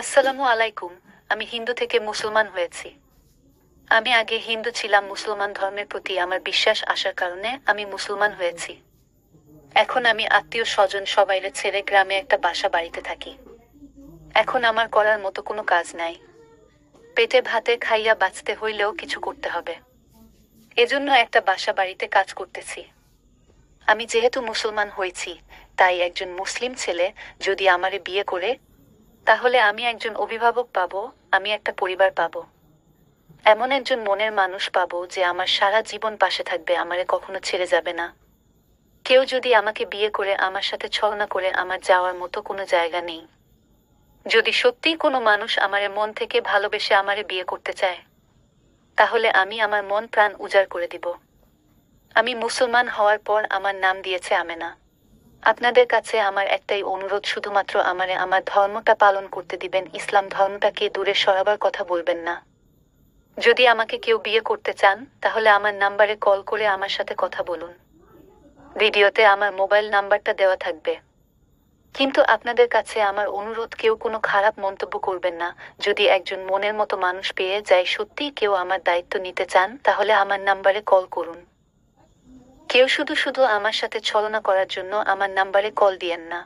আসসালামু আলাইকুম আমি হিন্দু থেকে মুসলমান হয়েছি আমি আগে হিন্দু ছিলাম মুসলমান ধর্মের প্রতি আমার বিশ্বাস আসার কারণে আমি মুসলমান হয়েছি এখন আমি আত্মীয় স্বজন সবাইরে ছেড়ে গ্রামে একটা বাসা বাড়িতে থাকি এখন আমার করার মতো কোনো কাজ নাই পেটে ভাতে খাইয়া বাঁচতে হইলেও কিছু করতে হবে এজন্য একটা বাসা বাড়িতে কাজ করতেছি আমি যেহেতু মুসলমান হয়েছি তাই একজন মুসলিম ছেলে যদি আমারে বিয়ে করে তাহলে আমি একজন অভিভাবক পাবো আমি একটা পরিবার পাবো এমন একজন মনের মানুষ পাবো যে আমার সারা জীবন পাশে থাকবে আমারে কখনো ছেড়ে যাবে না কেউ যদি আমাকে বিয়ে করে আমার সাথে ছলনা করে আমার যাওয়ার মতো কোনো জায়গা নেই যদি সত্যিই কোনো মানুষ আমারে মন থেকে ভালোবেসে আমারে বিয়ে করতে চায় তাহলে আমি আমার মন প্রাণ উজাড় করে দিব আমি মুসলমান হওয়ার পর আমার নাম দিয়েছে আমেনা আপনাদের কাছে আমার একটাই অনুরোধ শুধুমাত্র আমারে আমার ধর্মটা পালন করতে দিবেন ইসলাম ধর্মটাকে দূরে সরাবার কথা বলবেন না যদি আমাকে কেউ বিয়ে করতে চান তাহলে আমার নাম্বারে কল করে আমার সাথে কথা বলুন ভিডিওতে আমার মোবাইল নাম্বারটা দেওয়া থাকবে কিন্তু আপনাদের কাছে আমার অনুরোধ কেউ কোনো খারাপ মন্তব্য করবেন না যদি একজন মনের মতো মানুষ পেয়ে যায় সত্যি কেউ আমার দায়িত্ব নিতে চান তাহলে আমার নাম্বারে কল করুন কেউ শুধু শুধু আমার সাথে ছলনা করার জন্য আমার নাম্বারে কল দিয়েন না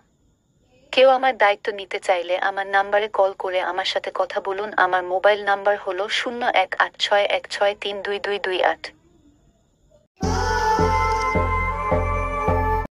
কেউ আমার দায়িত্ব নিতে চাইলে আমার নাম্বারে কল করে আমার সাথে কথা বলুন আমার মোবাইল নাম্বার হলো শূন্য এক আট ছয় এক ছয় তিন দুই দুই দুই আট